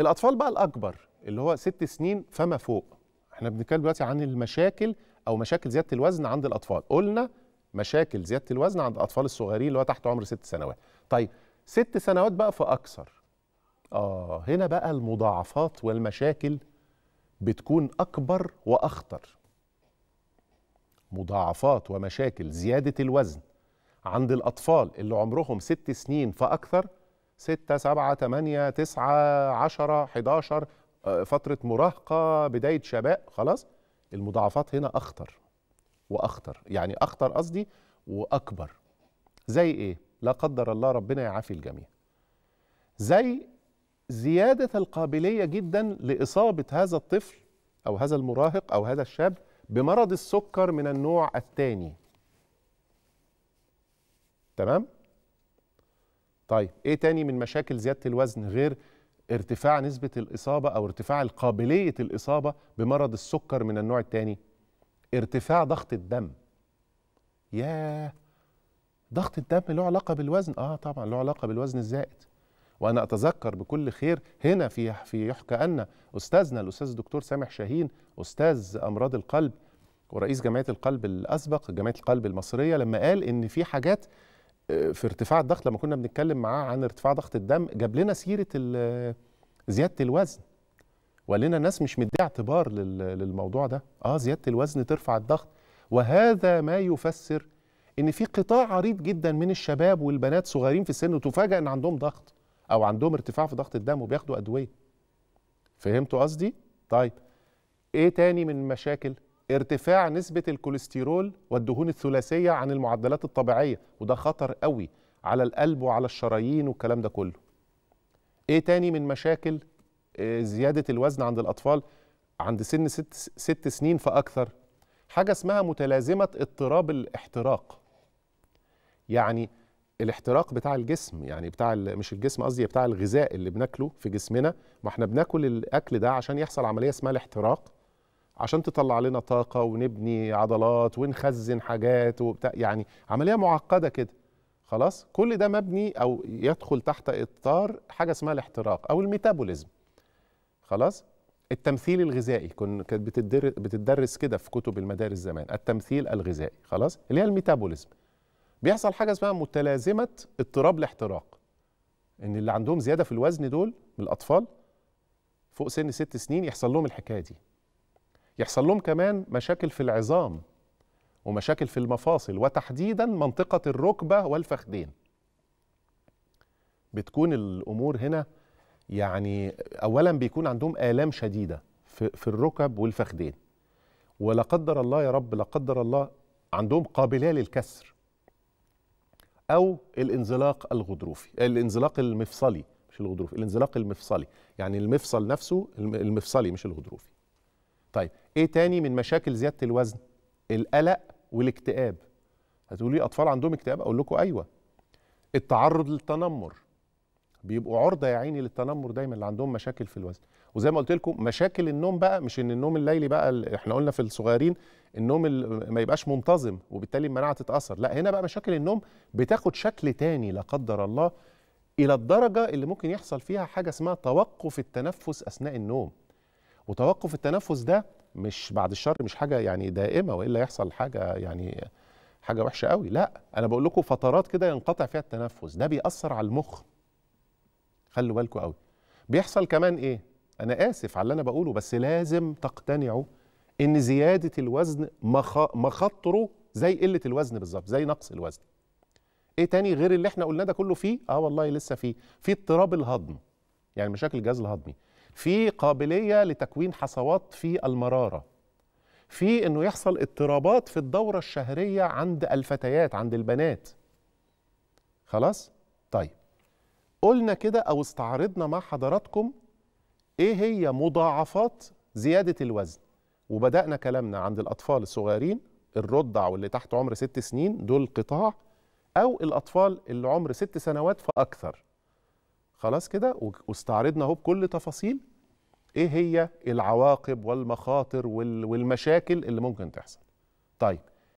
الاطفال بقى الاكبر اللي هو ست سنين فما فوق احنا بنتكلم دلوقتي عن المشاكل او مشاكل زياده الوزن عند الاطفال قلنا مشاكل زياده الوزن عند الاطفال الصغيرين اللي هو تحت عمر ست سنوات طيب ست سنوات بقى فاكثر اه هنا بقى المضاعفات والمشاكل بتكون اكبر واخطر مضاعفات ومشاكل زياده الوزن عند الاطفال اللي عمرهم ست سنين فاكثر 6 7 8 9 10 11 فترة مراهقة بداية شباب خلاص المضاعفات هنا أخطر وأخطر يعني أخطر قصدي وأكبر زي إيه؟ لا قدر الله ربنا يعافي الجميع زي زيادة القابلية جدا لإصابة هذا الطفل أو هذا المراهق أو هذا الشاب بمرض السكر من النوع الثاني تمام؟ طيب ايه تاني من مشاكل زياده الوزن غير ارتفاع نسبه الاصابه او ارتفاع قابليه الاصابه بمرض السكر من النوع الثاني ارتفاع ضغط الدم يا ضغط الدم له علاقه بالوزن اه طبعا له علاقه بالوزن الزائد وانا اتذكر بكل خير هنا في في يحكى ان استاذنا الاستاذ الدكتور سامح شاهين استاذ امراض القلب ورئيس جمعيه القلب الاسبق جمعيه القلب المصريه لما قال ان في حاجات في ارتفاع الضغط لما كنا بنتكلم معاه عن ارتفاع ضغط الدم جاب لنا سيره زياده الوزن وقال لنا الناس مش مديه اعتبار للموضوع ده اه زياده الوزن ترفع الضغط وهذا ما يفسر ان في قطاع عريض جدا من الشباب والبنات صغيرين في السن وتفاجئ ان عندهم ضغط او عندهم ارتفاع في ضغط الدم وبياخدوا ادويه فهمتوا قصدي طيب ايه تاني من مشاكل ارتفاع نسبة الكوليسترول والدهون الثلاثية عن المعدلات الطبيعية وده خطر قوي على القلب وعلى الشرايين والكلام ده كله ايه تاني من مشاكل آه، زيادة الوزن عند الأطفال عند سن ست, ست سنين فأكثر حاجة اسمها متلازمة اضطراب الاحتراق يعني الاحتراق بتاع الجسم يعني بتاع مش الجسم قصدي بتاع الغذاء اللي بناكله في جسمنا ما احنا بناكل الاكل ده عشان يحصل عمليه اسمها الاحتراق عشان تطلع لنا طاقة ونبني عضلات ونخزن حاجات وبتاع يعني عملية معقدة كده خلاص كل ده مبني أو يدخل تحت إطار حاجة اسمها الاحتراق أو الميتابوليزم خلاص التمثيل الغذائي كانت بتدرس كده في كتب المدارس زمان التمثيل الغذائي خلاص اللي هي الميتابوليزم بيحصل حاجه اسمها متلازمه اضطراب الاحتراق ان اللي عندهم زياده في الوزن دول من الاطفال فوق سن ست سنين يحصل لهم الحكايه دي يحصل لهم كمان مشاكل في العظام ومشاكل في المفاصل وتحديدا منطقة الركبة والفخدين بتكون الأمور هنا يعني أولا بيكون عندهم آلام شديدة في, الركب والفخدين ولا قدر الله يا رب لا قدر الله عندهم قابلية للكسر أو الانزلاق الغضروفي الانزلاق المفصلي مش الغضروفي الانزلاق المفصلي يعني المفصل نفسه المفصلي مش الغضروفي طيب ايه تاني من مشاكل زياده الوزن القلق والاكتئاب هتقولي اطفال عندهم اكتئاب اقول لكم ايوه التعرض للتنمر بيبقوا عرضه يا عيني للتنمر دايما اللي عندهم مشاكل في الوزن وزي ما قلت لكم مشاكل النوم بقى مش ان النوم الليلي بقى احنا قلنا في الصغيرين النوم ما يبقاش منتظم وبالتالي المناعه تتاثر لا هنا بقى مشاكل النوم بتاخد شكل تاني لا قدر الله الى الدرجه اللي ممكن يحصل فيها حاجه اسمها توقف التنفس اثناء النوم وتوقف التنفس ده مش بعد الشر مش حاجه يعني دائمه والا يحصل حاجه يعني حاجه وحشه قوي لا انا بقول لكم فترات كده ينقطع فيها التنفس ده بيأثر على المخ خلوا بالكم قوي بيحصل كمان ايه انا اسف على اللي انا بقوله بس لازم تقتنعوا ان زياده الوزن مخاطره زي قله الوزن بالظبط زي نقص الوزن ايه تاني غير اللي احنا قلناه ده كله فيه اه والله لسه فيه في اضطراب الهضم يعني مشاكل الجهاز الهضمي في قابليه لتكوين حصوات في المراره في انه يحصل اضطرابات في الدوره الشهريه عند الفتيات عند البنات خلاص طيب قلنا كده او استعرضنا مع حضراتكم ايه هي مضاعفات زياده الوزن وبدانا كلامنا عند الاطفال الصغيرين الرضع واللي تحت عمر ست سنين دول قطاع او الاطفال اللي عمر ست سنوات فاكثر خلاص كده واستعرضنا اهو بكل تفاصيل ايه هي العواقب والمخاطر والمشاكل اللي ممكن تحصل طيب